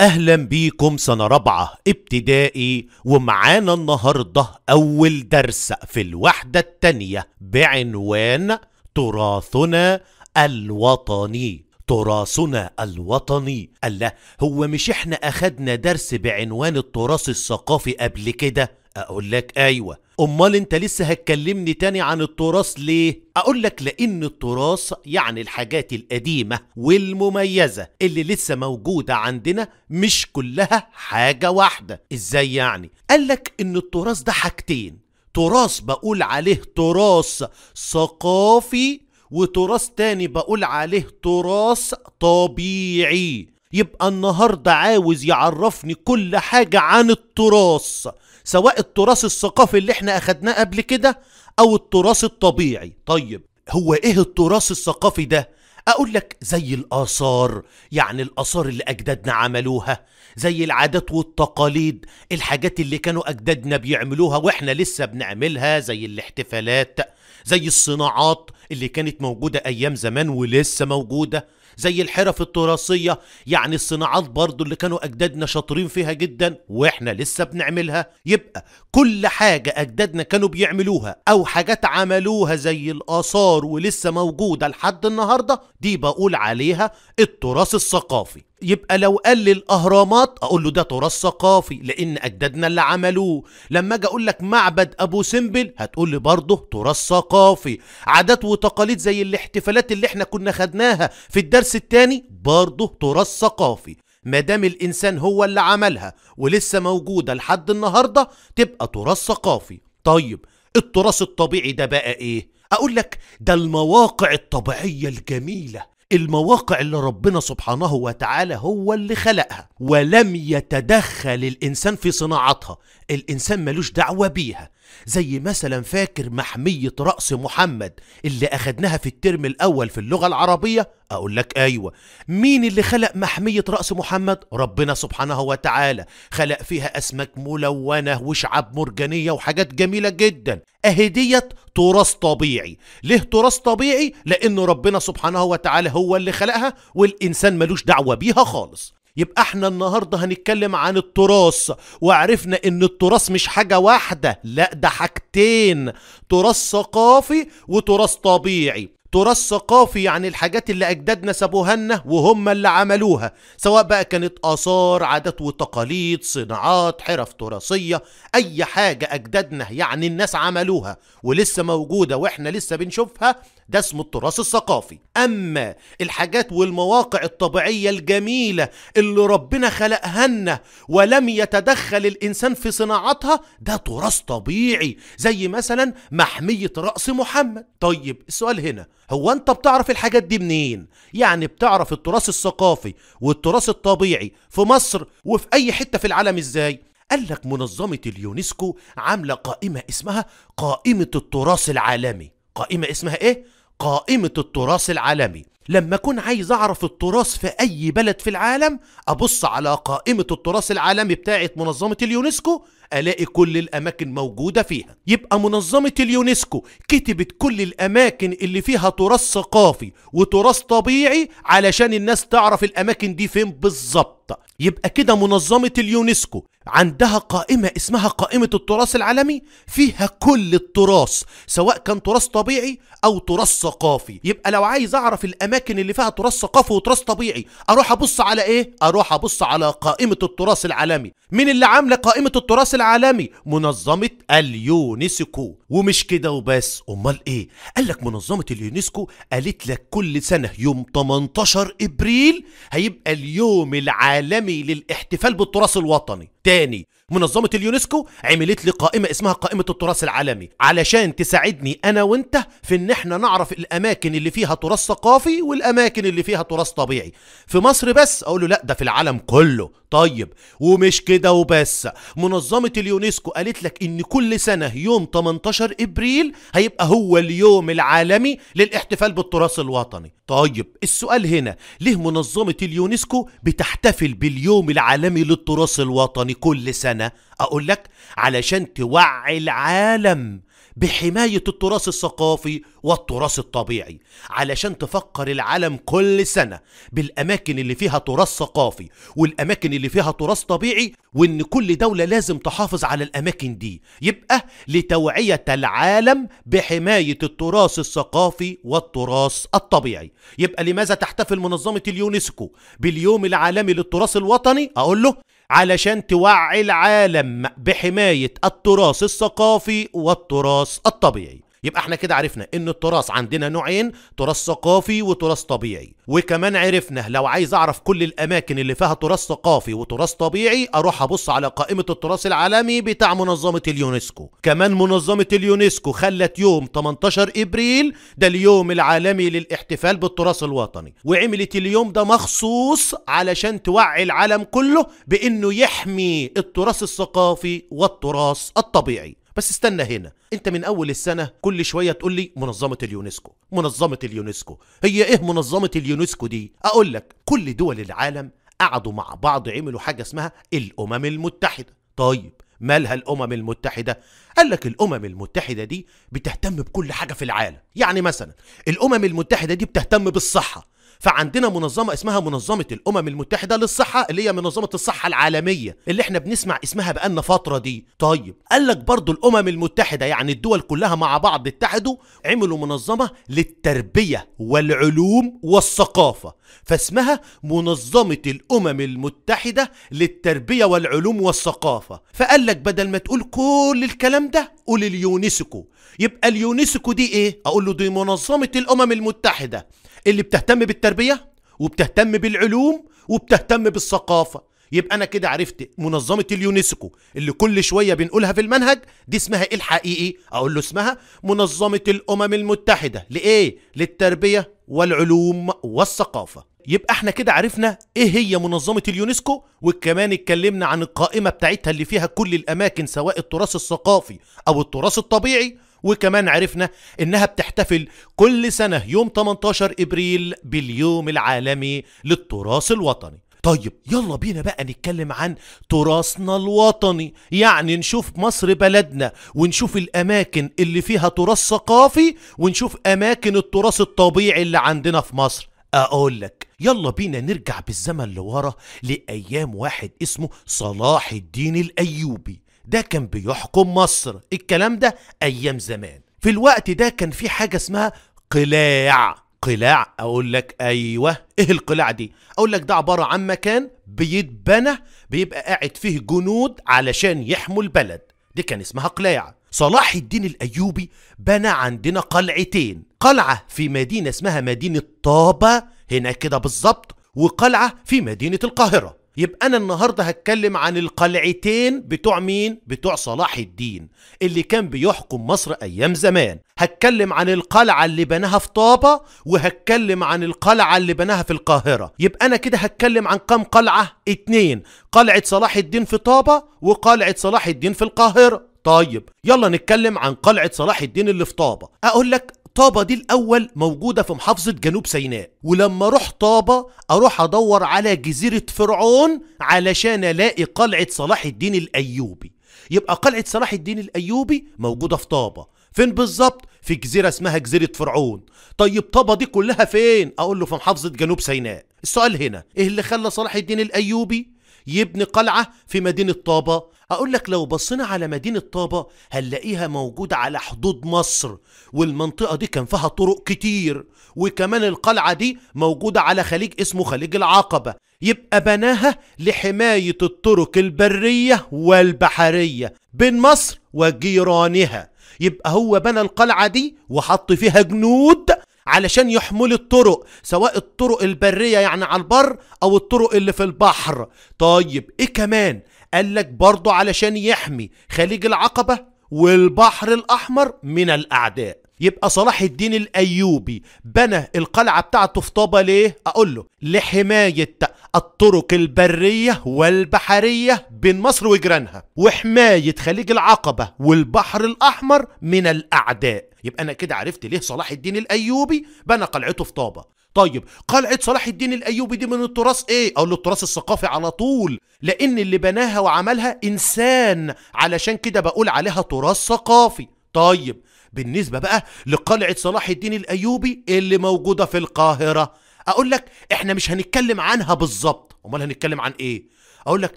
اهلا بيكم سنة رابعة ابتدائي ومعانا النهاردة اول درس في الوحدة التانية بعنوان تراثنا الوطني تراثنا الوطني الله هو مش احنا اخدنا درس بعنوان التراث الثقافي قبل كده اقول لك ايوه امال انت لسه هتكلمني تاني عن التراث ليه اقول لك لان التراث يعني الحاجات القديمه والمميزه اللي لسه موجوده عندنا مش كلها حاجه واحده ازاي يعني قال لك ان التراث ده حاجتين تراث بقول عليه تراث ثقافي وتراث تاني بقول عليه تراث طبيعي يبقى النهاردة عاوز يعرفني كل حاجة عن التراث سواء التراث الثقافي اللي احنا اخدناه قبل كده او التراث الطبيعي طيب هو ايه التراث الثقافي ده اقول لك زي الاثار يعني الاثار اللي اجدادنا عملوها زي العادات والتقاليد الحاجات اللي كانوا اجدادنا بيعملوها واحنا لسه بنعملها زي الاحتفالات زي الصناعات اللي كانت موجوده ايام زمان ولسه موجوده زي الحرف التراثية يعني الصناعات برضو اللي كانوا أجدادنا شاطرين فيها جدا وإحنا لسه بنعملها يبقى كل حاجة أجدادنا كانوا بيعملوها أو حاجات عملوها زي الآثار ولسه موجودة لحد النهاردة دي بقول عليها التراث الثقافي يبقى لو قال لي الاهرامات اقول له ده تراث ثقافي لان اجدادنا اللي عملوه لما اجي اقول لك معبد ابو سمبل هتقول لي برضه تراث ثقافي عادات وتقاليد زي الاحتفالات اللي احنا كنا خدناها في الدرس الثاني برضه تراث ثقافي ما دام الانسان هو اللي عملها ولسه موجوده لحد النهارده تبقى تراث ثقافي طيب التراث الطبيعي ده بقى ايه اقول لك ده المواقع الطبيعيه الجميله المواقع اللي ربنا سبحانه وتعالى هو اللي خلقها ولم يتدخل الإنسان في صناعتها الإنسان ملوش دعوة بيها زي مثلا فاكر محمية رأس محمد اللي أخدناها في الترم الأول في اللغة العربية أقول لك أيوة مين اللي خلق محمية رأس محمد؟ ربنا سبحانه وتعالى خلق فيها أسماك ملونة وشعاب مرجانية وحاجات جميلة جدا أهي ديت تراث طبيعي ليه تراث طبيعي؟ لأن ربنا سبحانه وتعالى هو اللي خلقها والإنسان ملوش دعوة بيها خالص يبقى احنا النهاردة هنتكلم عن التراث وعرفنا ان التراث مش حاجة واحدة لا ده حاجتين تراث ثقافي وتراث طبيعي تراث ثقافي يعني الحاجات اللي أجدادنا سابوها لنا وهم اللي عملوها سواء بقى كانت آثار عادات وتقاليد صناعات حرف تراثية أي حاجة أجدادنا يعني الناس عملوها ولسه موجودة وإحنا لسه بنشوفها ده اسمه التراث الثقافي أما الحاجات والمواقع الطبيعية الجميلة اللي ربنا خلقها لنا ولم يتدخل الإنسان في صناعتها ده تراث طبيعي زي مثلا محمية رأس محمد طيب السؤال هنا هو انت بتعرف الحاجات دي منين يعني بتعرف التراث الثقافي والتراث الطبيعي في مصر وفي اي حتة في العالم ازاي قال لك منظمة اليونسكو عاملة قائمة اسمها قائمة التراث العالمي قائمة اسمها ايه قائمة التراث العالمي لما أكون عايز أعرف التراث في أي بلد في العالم أبص على قائمة التراث العالمي بتاعة منظمة اليونسكو الاقي كل الاماكن موجوده فيها يبقى منظمه اليونسكو كتبت كل الاماكن اللي فيها تراث ثقافي وتراث طبيعي علشان الناس تعرف الاماكن دي فين بالظبط يبقى كده منظمه اليونسكو عندها قائمة اسمها قائمة التراث العالمي فيها كل التراث سواء كان تراث طبيعي أو تراث ثقافي يبقى لو عايز أعرف الأماكن اللي فيها تراث ثقافي وتراث طبيعي أروح أبص على إيه؟ أروح أبص على قائمة التراث العالمي مين اللي عاملة قائمة التراث العالمي منظمة اليونسكو ومش كده وبس امال ايه قالك منظمة اليونسكو قالت لك كل سنة يوم 18 ابريل هيبقى اليوم العالمي للاحتفال بالتراث الوطني تاني منظمة اليونسكو عملت لي قائمة اسمها قائمة التراث العالمي علشان تساعدني أنا وأنت في إن إحنا نعرف الأماكن اللي فيها تراث ثقافي والأماكن اللي فيها تراث طبيعي في مصر بس أقول له لأ ده في العالم كله طيب ومش كده وبس منظمة اليونسكو قالت لك إن كل سنة يوم 18 إبريل هيبقى هو اليوم العالمي للاحتفال بالتراث الوطني طيب السؤال هنا ليه منظمة اليونسكو بتحتفل باليوم العالمي للتراث الوطني الوطني كل سنة أقول لك علشان توعي العالم بحماية التراث الثقافي والتراث الطبيعي علشان تفكر العالم كل سنة بالأماكن اللي فيها تراث ثقافي والأماكن اللي فيها تراث طبيعي وإن كل دولة لازم تحافظ على الأماكن دي يبقى لتوعية العالم بحماية التراث الثقافي والتراث الطبيعي يبقى لماذا تحتفل منظمة اليونسكو باليوم العالمي للتراث الوطني أقول له علشان توعي العالم بحماية التراث الثقافي والتراث الطبيعي يبقى احنا كده عرفنا ان التراث عندنا نوعين تراث ثقافي وتراث طبيعي وكمان عرفنا لو عايز اعرف كل الاماكن اللي فيها تراث ثقافي وتراث طبيعي اروح ابص على قائمه التراث العالمي بتاع منظمه اليونسكو كمان منظمه اليونسكو خلت يوم 18 ابريل ده اليوم العالمي للاحتفال بالتراث الوطني وعملت اليوم ده مخصوص علشان توعي العالم كله بانه يحمي التراث الثقافي والتراث الطبيعي بس استنى هنا انت من اول السنه كل شويه تقول لي منظمه اليونسكو منظمه اليونسكو هي ايه منظمه اليونسكو دي اقول لك كل دول العالم قعدوا مع بعض عملوا حاجه اسمها الامم المتحده طيب مالها الامم المتحده قال لك الامم المتحده دي بتهتم بكل حاجه في العالم يعني مثلا الامم المتحده دي بتهتم بالصحه فعندنا منظمه اسمها منظمه الامم المتحده للصحه اللي هي منظمه الصحه العالميه اللي احنا بنسمع اسمها بقالنا فتره دي طيب قال لك برضه الامم المتحده يعني الدول كلها مع بعض اتحدوا عملوا منظمه للتربيه والعلوم والثقافه فاسمها منظمه الامم المتحده للتربيه والعلوم والثقافه فقال لك بدل ما تقول كل الكلام ده قول اليونسكو يبقى اليونسكو دي ايه اقول له دي منظمه الامم المتحده اللي بتهتم بالتربية وبتهتم بالعلوم وبتهتم بالثقافة يبقى أنا كده عرفت منظمة اليونسكو اللي كل شوية بنقولها في المنهج دي اسمها إيه الحقيقي؟ أقول له اسمها منظمة الأمم المتحدة لإيه؟ للتربية والعلوم والثقافة يبقى احنا كده عرفنا ايه هي منظمة اليونسكو وكمان اتكلمنا عن القائمة بتاعتها اللي فيها كل الاماكن سواء التراث الثقافي او التراث الطبيعي وكمان عرفنا انها بتحتفل كل سنة يوم 18 ابريل باليوم العالمي للتراث الوطني طيب يلا بينا بقى نتكلم عن تراثنا الوطني يعني نشوف مصر بلدنا ونشوف الأماكن اللي فيها تراث ثقافي ونشوف أماكن التراث الطبيعي اللي عندنا في مصر أقول لك يلا بينا نرجع بالزمن لورا لأيام واحد اسمه صلاح الدين الأيوبي ده كان بيحكم مصر الكلام ده أيام زمان في الوقت ده كان في حاجة اسمها قلاع قلاع أقول لك أيوه إيه القلاع دي أقول لك ده عبارة عن مكان بيتبنى بيبقى قاعد فيه جنود علشان يحموا البلد دي كان اسمها قلاع صلاح الدين الأيوبي بنى عندنا قلعتين قلعة في مدينة اسمها مدينة طابة هنا كده بالظبط وقلعة في مدينة القاهرة يبقى أنا النهاردة هتكلم عن القلعتين بتوع مين؟ بتوع صلاح الدين اللي كان بيحكم مصر أيام زمان هتكلم عن القلعة اللي بناها في طابة وهتكلم عن القلعة اللي بناها في القاهرة يبقى أنا كده هتكلم عن كام قلعة؟ اتنين قلعة صلاح الدين في طابة وقلعة صلاح الدين في القاهرة طيب يلا نتكلم عن قلعة صلاح الدين اللي في طابة أقول لك طابة دي الأول موجودة في محافظة جنوب سيناء ولما أروح طابة أروح أدور على جزيرة فرعون علشان ألاقي قلعة صلاح الدين الأيوبي يبقى قلعة صلاح الدين الأيوبي موجودة في طابة فين بالظبط في جزيرة اسمها جزيرة فرعون طيب طابة دي كلها فين أقول له في محافظة جنوب سيناء السؤال هنا إيه اللي خلى صلاح الدين الأيوبي يبني قلعة في مدينة طابة أقول لك لو بصينا على مدينة طابة هنلاقيها موجودة على حدود مصر والمنطقة دي كان فيها طرق كتير وكمان القلعة دي موجودة على خليج اسمه خليج العقبة يبقى بناها لحماية الطرق البرية والبحرية بين مصر وجيرانها يبقى هو بنى القلعة دي وحط فيها جنود علشان يحمل الطرق سواء الطرق البرية يعني على البر أو الطرق اللي في البحر طيب إيه كمان قال لك برضه علشان يحمي خليج العقبة والبحر الأحمر من الأعداء يبقى صلاح الدين الأيوبي بنى القلعة بتاعته في طابة ليه؟ أقول له لحماية الطرق البرية والبحرية بين مصر وجيرانها وحماية خليج العقبة والبحر الأحمر من الأعداء يبقى أنا كده عرفت ليه صلاح الدين الأيوبي بنى قلعته في طابة طيب قلعة صلاح الدين الأيوبي دي من التراث إيه؟ أو التراث الثقافي على طول لأن اللي بناها وعملها إنسان علشان كده بقول عليها تراث ثقافي طيب بالنسبة بقى لقلعة صلاح الدين الأيوبي اللي موجودة في القاهرة أقول لك إحنا مش هنتكلم عنها بالظبط أمال هنتكلم عن إيه؟ أقول لك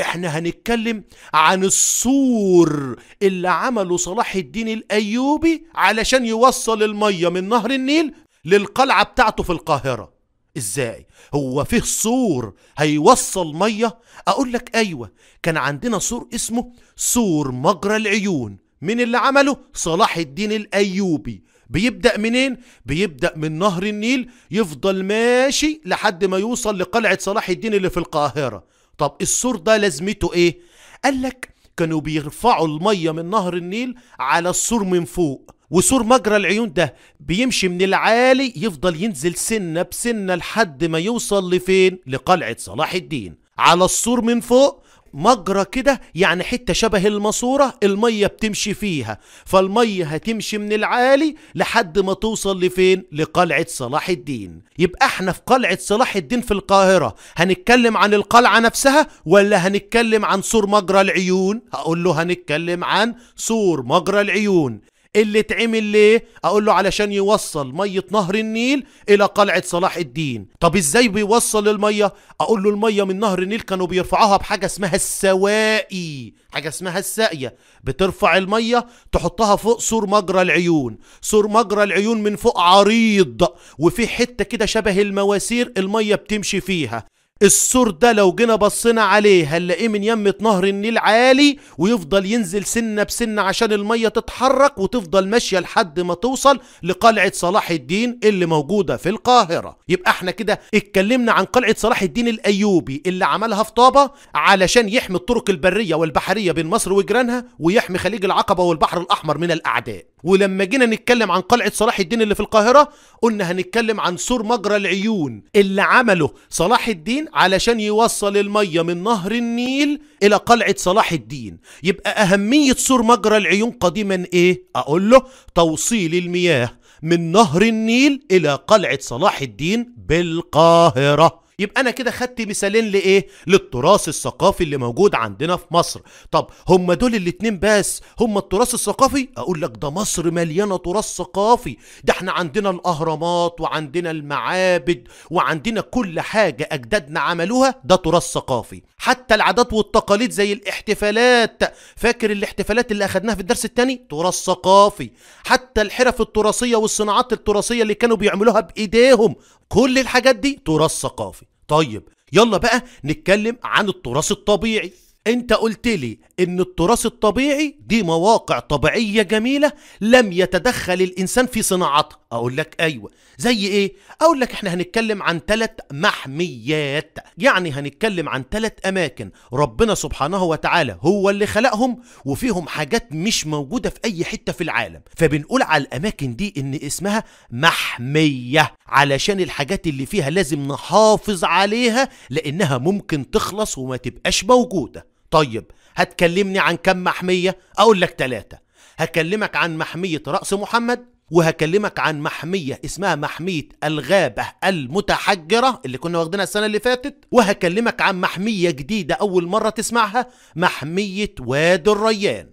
إحنا هنتكلم عن السور اللي عمله صلاح الدين الأيوبي علشان يوصل المية من نهر النيل للقلعة بتاعته في القاهرة ازاي هو فيه سور هيوصل مية اقول لك ايوه كان عندنا سور اسمه سور مجرى العيون من اللي عمله صلاح الدين الايوبي بيبدأ منين؟ بيبدأ من نهر النيل يفضل ماشي لحد ما يوصل لقلعة صلاح الدين اللي في القاهرة طب السور ده لازمته ايه؟ قالك كانوا بيرفعوا المية من نهر النيل على السور من فوق وسور مجرى العيون ده بيمشي من العالي يفضل ينزل سنة بسنة لحد ما يوصل لفين لقلعة صلاح الدين على السور من فوق مجرى كده يعني حتة شبه الماسورة المية بتمشي فيها فالمية هتمشي من العالي لحد ما توصل لفين لقلعة صلاح الدين يبقى احنا في قلعة صلاح الدين في القاهرة هنتكلم عن القلعة نفسها ولا هنتكلم عن سور مجرى العيون هقول له هنتكلم عن سور مجرى العيون اللي اتعمل ليه اقول له علشان يوصل ميه نهر النيل الى قلعه صلاح الدين طب ازاي بيوصل الميه اقول له الميه من نهر النيل كانوا بيرفعوها بحاجه اسمها السوائي حاجه اسمها الساقيه بترفع الميه تحطها فوق سور مجرى العيون سور مجرى العيون من فوق عريض وفي حته كده شبه المواسير الميه بتمشي فيها السور ده لو جينا بصينا عليه هنلاقيه من يمة نهر النيل عالي ويفضل ينزل سنة بسنة عشان المية تتحرك وتفضل ماشية لحد ما توصل لقلعة صلاح الدين اللي موجودة في القاهرة يبقى احنا كده اتكلمنا عن قلعة صلاح الدين الأيوبي اللي عملها في طابة علشان يحمي الطرق البرية والبحرية بين مصر وجيرانها ويحمي خليج العقبة والبحر الأحمر من الأعداء ولما جينا نتكلم عن قلعة صلاح الدين اللي في القاهرة قلنا هنتكلم عن سور مجرى العيون اللي عمله صلاح الدين علشان يوصل المية من نهر النيل إلى قلعة صلاح الدين يبقى أهمية سور مجرى العيون قديما إيه؟ أقول له توصيل المياه من نهر النيل إلى قلعة صلاح الدين بالقاهرة يبقى انا كده خدت مثالين لايه للتراث الثقافي اللي موجود عندنا في مصر طب هم دول الاتنين بس هم التراث الثقافي اقول لك ده مصر مليانه تراث ثقافي ده احنا عندنا الاهرامات وعندنا المعابد وعندنا كل حاجه اجدادنا عملوها ده تراث ثقافي حتى العادات والتقاليد زي الاحتفالات فاكر الاحتفالات اللي اخدناها في الدرس الثاني تراث ثقافي حتى الحرف التراثيه والصناعات التراثيه اللي كانوا بيعملوها بايديهم كل الحاجات دي تراث ثقافي طيب يلا بقى نتكلم عن التراث الطبيعي انت قلت لي ان التراث الطبيعي دي مواقع طبيعية جميلة لم يتدخل الانسان في صناعتها اقول لك ايوه زي ايه اقول لك احنا هنتكلم عن ثلاث محميات يعني هنتكلم عن ثلاث اماكن ربنا سبحانه وتعالى هو اللي خلقهم وفيهم حاجات مش موجودة في اي حتة في العالم فبنقول على الاماكن دي ان اسمها محمية علشان الحاجات اللي فيها لازم نحافظ عليها لانها ممكن تخلص وما تبقاش موجودة طيب هتكلمني عن كم محمية أقول لك ثلاثة هكلمك عن محمية رأس محمد وهكلمك عن محمية اسمها محمية الغابة المتحجرة اللي كنا واخدينها السنة اللي فاتت وهكلمك عن محمية جديدة أول مرة تسمعها محمية وادي الريان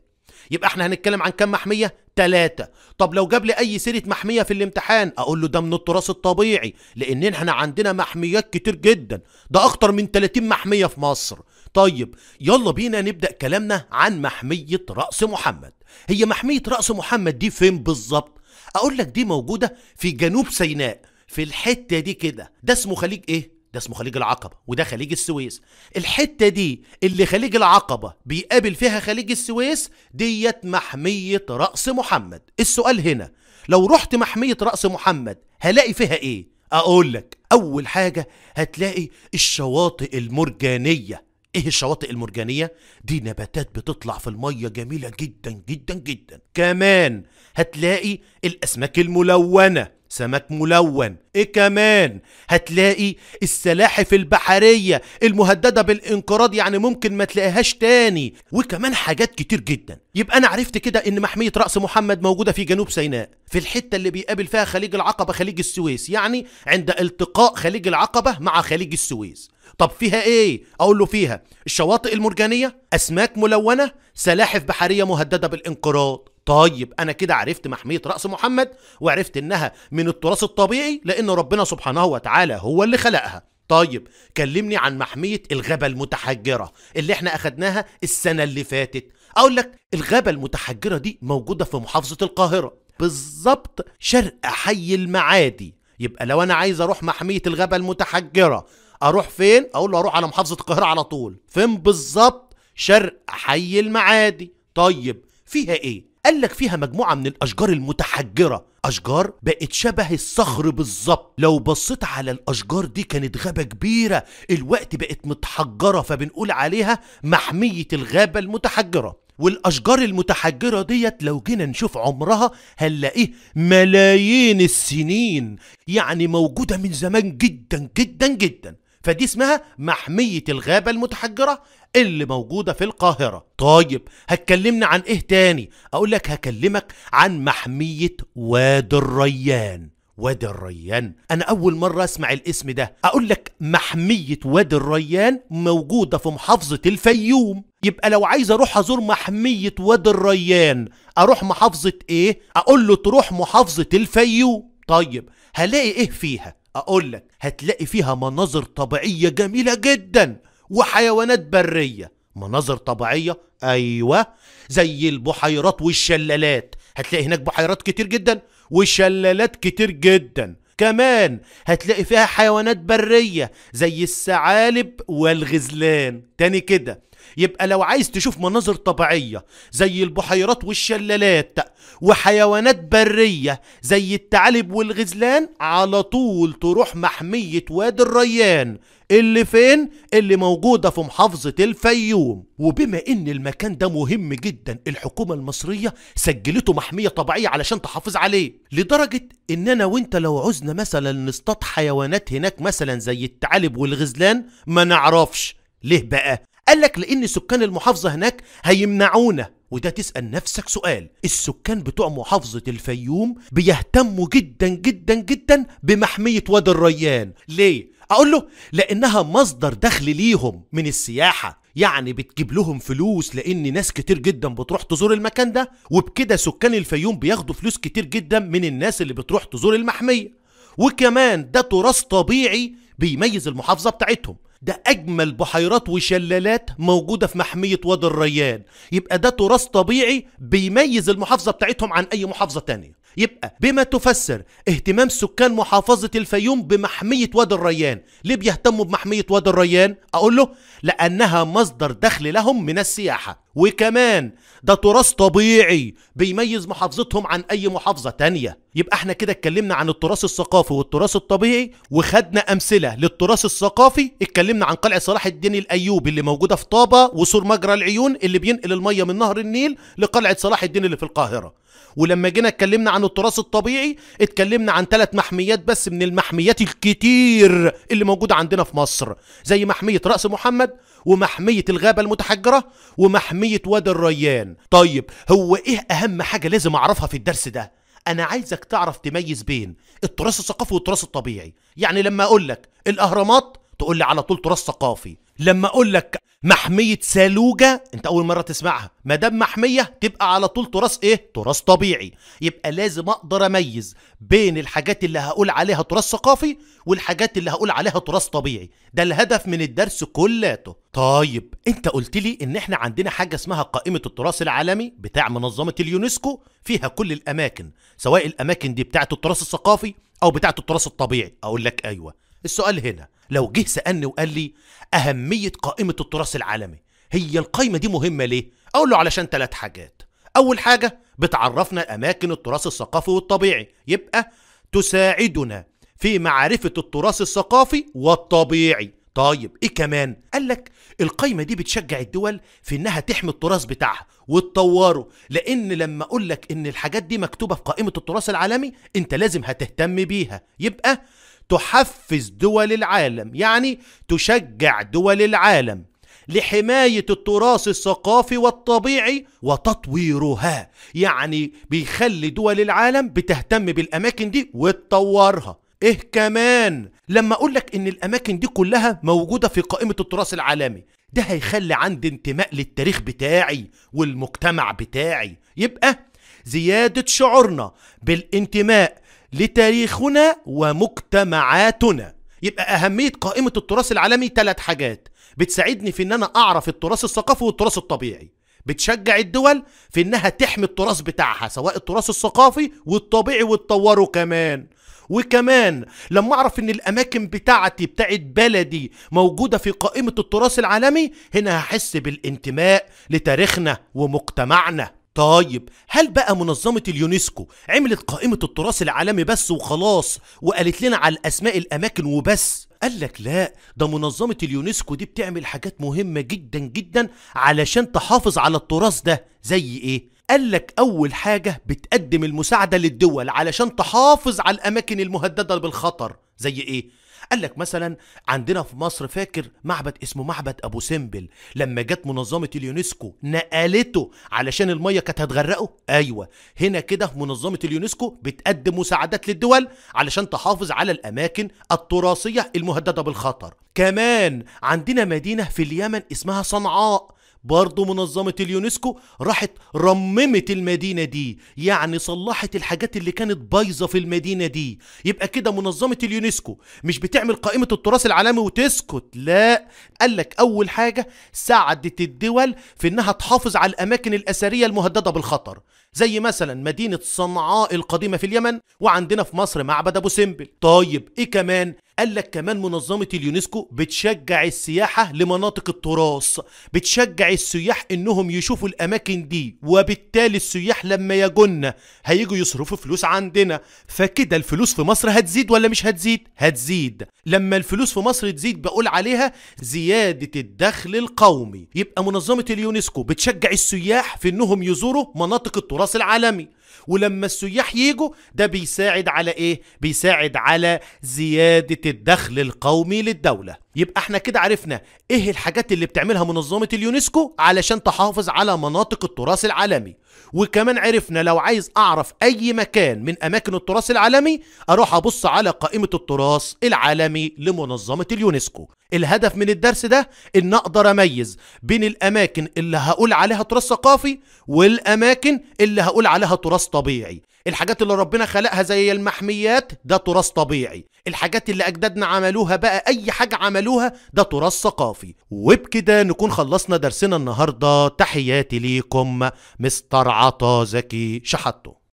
يبقى احنا هنتكلم عن كم محمية؟ تلاتة طب لو جاب لي أي سيرة محمية في الامتحان أقول له ده من التراث الطبيعي لأن احنا عندنا محميات كتير جدا ده أكتر من 30 محمية في مصر طيب يلا بينا نبدأ كلامنا عن محمية رأس محمد هي محمية رأس محمد دي فين بالظبط؟ أقول لك دي موجودة في جنوب سيناء في الحتة دي كده ده اسمه خليج إيه؟ ده اسمه خليج العقبة وده خليج السويس الحتة دي اللي خليج العقبة بيقابل فيها خليج السويس ديت محمية رأس محمد السؤال هنا لو رحت محمية رأس محمد هلاقي فيها ايه؟ اقول لك اول حاجة هتلاقي الشواطئ المرجانية ايه الشواطئ المرجانية؟ دي نباتات بتطلع في المية جميلة جدا جدا جدا كمان هتلاقي الاسماك الملونة سمك ملون ايه كمان هتلاقي السلاحف البحرية المهددة بالانقراض يعني ممكن ما تلاقيهاش تاني وكمان حاجات كتير جدا يبقى انا عرفت كده ان محمية رأس محمد موجودة في جنوب سيناء في الحتة اللي بيقابل فيها خليج العقبة خليج السويس يعني عند التقاء خليج العقبة مع خليج السويس طب فيها ايه اقول له فيها الشواطئ المرجانيه اسماك ملونه سلاحف بحريه مهدده بالانقراض طيب انا كده عرفت محميه راس محمد وعرفت انها من التراث الطبيعي لان ربنا سبحانه وتعالى هو اللي خلقها طيب كلمني عن محمية الغابة المتحجرة اللي احنا اخدناها السنة اللي فاتت اقول لك الغابة المتحجرة دي موجودة في محافظة القاهرة بالظبط شرق حي المعادي يبقى لو انا عايز اروح محمية الغابة المتحجرة اروح فين اقول له اروح على محافظه القاهره على طول فين بالظبط شرق حي المعادي طيب فيها ايه قال لك فيها مجموعه من الاشجار المتحجره اشجار بقت شبه الصخر بالظبط لو بصيت على الاشجار دي كانت غابه كبيره الوقت بقت متحجره فبنقول عليها محميه الغابه المتحجره والاشجار المتحجره ديت لو جينا نشوف عمرها هنلاقيه ملايين السنين يعني موجوده من زمان جدا جدا جدا فدي اسمها محمية الغابة المتحجرة اللي موجودة في القاهرة طيب هتكلمنا عن ايه تاني اقول لك هكلمك عن محمية وادي الريان وادي الريان انا اول مره اسمع الاسم ده اقول لك محميه وادي الريان موجوده في محافظه الفيوم يبقى لو عايز اروح ازور محميه وادي الريان اروح محافظه ايه اقول له تروح محافظه الفيوم طيب هلاقي ايه فيها اقول لك هتلاقي فيها مناظر طبيعيه جميله جدا وحيوانات بريه مناظر طبيعيه ايوه زي البحيرات والشلالات هتلاقي هناك بحيرات كتير جدا وشلالات كتير جدا كمان هتلاقي فيها حيوانات بريه زي الثعالب والغزلان تاني كده يبقى لو عايز تشوف مناظر طبيعية زي البحيرات والشلالات وحيوانات برية زي التعالب والغزلان على طول تروح محمية وادي الريان اللي فين؟ اللي موجودة في محافظة الفيوم وبما ان المكان ده مهم جدا الحكومة المصرية سجلته محمية طبيعية علشان تحافظ عليه لدرجة ان انا وانت لو عزنا مثلا نصطاد حيوانات هناك مثلا زي التعالب والغزلان ما نعرفش ليه بقى؟ قال لك لان سكان المحافظه هناك هيمنعونا وده تسال نفسك سؤال السكان بتوع محافظه الفيوم بيهتموا جدا جدا جدا بمحميه وادي الريان ليه اقول له لانها مصدر دخل ليهم من السياحه يعني بتجيب لهم فلوس لان ناس كتير جدا بتروح تزور المكان ده وبكده سكان الفيوم بياخدوا فلوس كتير جدا من الناس اللي بتروح تزور المحميه وكمان ده تراث طبيعي بيميز المحافظه بتاعتهم ده أجمل بحيرات وشلالات موجودة في محمية وادي الريان يبقى ده تراث طبيعي بيميز المحافظة بتاعتهم عن أي محافظة تانية يبقى بما تفسر اهتمام سكان محافظة الفيوم بمحمية وادي الريان ليه بيهتموا بمحمية وادي الريان اقول له لانها مصدر دخل لهم من السياحة وكمان ده تراث طبيعي بيميز محافظتهم عن اي محافظة تانية يبقى احنا كده اتكلمنا عن التراث الثقافي والتراث الطبيعي وخدنا امثلة للتراث الثقافي اتكلمنا عن قلعة صلاح الدين الايوبي اللي موجودة في طابة وسور مجرى العيون اللي بينقل المية من نهر النيل لقلعة صلاح الدين اللي في القاهرة ولما جينا اتكلمنا عن التراث الطبيعي اتكلمنا عن ثلاث محميات بس من المحميات الكتير اللي موجودة عندنا في مصر زي محمية رأس محمد ومحمية الغابة المتحجرة ومحمية وادي الريان طيب هو ايه اهم حاجة لازم اعرفها في الدرس ده انا عايزك تعرف تميز بين التراث الثقافي والتراث الطبيعي يعني لما اقولك الاهرامات تقول لي على طول تراث ثقافي لما اقول لك محميه سالوجه انت اول مره تسمعها ما دام محميه تبقى على طول تراث ايه تراث طبيعي يبقى لازم اقدر اميز بين الحاجات اللي هقول عليها تراث ثقافي والحاجات اللي هقول عليها تراث طبيعي ده الهدف من الدرس كلاته طيب انت قلت لي ان احنا عندنا حاجه اسمها قائمه التراث العالمي بتاع منظمه اليونسكو فيها كل الاماكن سواء الاماكن دي بتاعت التراث الثقافي او بتاعت التراث الطبيعي اقول لك ايوه السؤال هنا لو جه سألني وقال لي أهمية قائمة التراث العالمي هي القائمة دي مهمة ليه؟ أقول له علشان ثلاث حاجات أول حاجة بتعرفنا أماكن التراث الثقافي والطبيعي يبقى تساعدنا في معرفة التراث الثقافي والطبيعي طيب ايه كمان قال لك القايمه دي بتشجع الدول في انها تحمي التراث بتاعها وتطوره لان لما اقول لك ان الحاجات دي مكتوبه في قائمه التراث العالمي انت لازم هتهتم بيها يبقى تحفز دول العالم يعني تشجع دول العالم لحماية التراث الثقافي والطبيعي وتطويرها يعني بيخلي دول العالم بتهتم بالأماكن دي وتطورها إيه كمان لما أقولك إن الأماكن دي كلها موجودة في قائمة التراث العالمي ده هيخلي عندي انتماء للتاريخ بتاعي والمجتمع بتاعي يبقى زيادة شعورنا بالانتماء لتاريخنا ومجتمعاتنا يبقى أهمية قائمة التراث العالمي ثلاث حاجات بتساعدني في ان انا اعرف التراث الثقافي والتراث الطبيعي بتشجع الدول في انها تحمي التراث بتاعها سواء التراث الثقافي والطبيعي وتطوره كمان وكمان لما اعرف ان الاماكن بتاعتي بتاعت بلدي موجودة في قائمة التراث العالمي هنا هحس بالانتماء لتاريخنا ومجتمعنا طيب هل بقى منظمة اليونسكو عملت قائمة التراث العالمي بس وخلاص وقالت لنا على الأسماء الأماكن وبس قال لك لا ده منظمة اليونسكو دي بتعمل حاجات مهمة جدا جدا علشان تحافظ على التراث ده زي ايه قال لك أول حاجة بتقدم المساعدة للدول علشان تحافظ على الأماكن المهددة بالخطر زي ايه قال لك مثلا عندنا في مصر فاكر معبد اسمه معبد ابو سمبل لما جت منظمه اليونسكو نقلته علشان الميه كانت هتغرقه ايوه هنا كده منظمه اليونسكو بتقدم مساعدات للدول علشان تحافظ على الاماكن التراثيه المهدده بالخطر كمان عندنا مدينه في اليمن اسمها صنعاء برضو منظمة اليونسكو راحت رممت المدينة دي يعني صلحت الحاجات اللي كانت بايظة في المدينة دي يبقى كده منظمة اليونسكو مش بتعمل قائمة التراث العالمي وتسكت لا قالك أول حاجة ساعدت الدول في إنها تحافظ على الأماكن الأثرية المهددة بالخطر زي مثلا مدينة صنعاء القديمة في اليمن وعندنا في مصر معبد أبو سمبل طيب إيه كمان؟ قال لك كمان منظمة اليونسكو بتشجع السياحة لمناطق التراث بتشجع السياح انهم يشوفوا الاماكن دي وبالتالي السياح لما يجونا هيجوا يصرفوا فلوس عندنا فكده الفلوس في مصر هتزيد ولا مش هتزيد هتزيد لما الفلوس في مصر تزيد بقول عليها زيادة الدخل القومي يبقى منظمة اليونسكو بتشجع السياح في انهم يزوروا مناطق التراث التراث العالمي ولما السياح يجوا ده بيساعد على ايه بيساعد على زياده الدخل القومي للدوله يبقى احنا كده عرفنا ايه الحاجات اللي بتعملها منظمه اليونسكو علشان تحافظ على مناطق التراث العالمي وكمان عرفنا لو عايز اعرف اي مكان من اماكن التراث العالمي اروح ابص على قائمه التراث العالمي لمنظمه اليونسكو الهدف من الدرس ده ان اقدر اميز بين الاماكن اللي هقول عليها تراث ثقافي والاماكن اللي هقول عليها تراث تراث طبيعي الحاجات اللي ربنا خلقها زي المحميات ده تراث طبيعي الحاجات اللي أجدادنا عملوها بقى أي حاجة عملوها ده تراث ثقافي وبكده نكون خلصنا درسنا النهاردة تحياتي ليكم مستر عطا زكي شحطه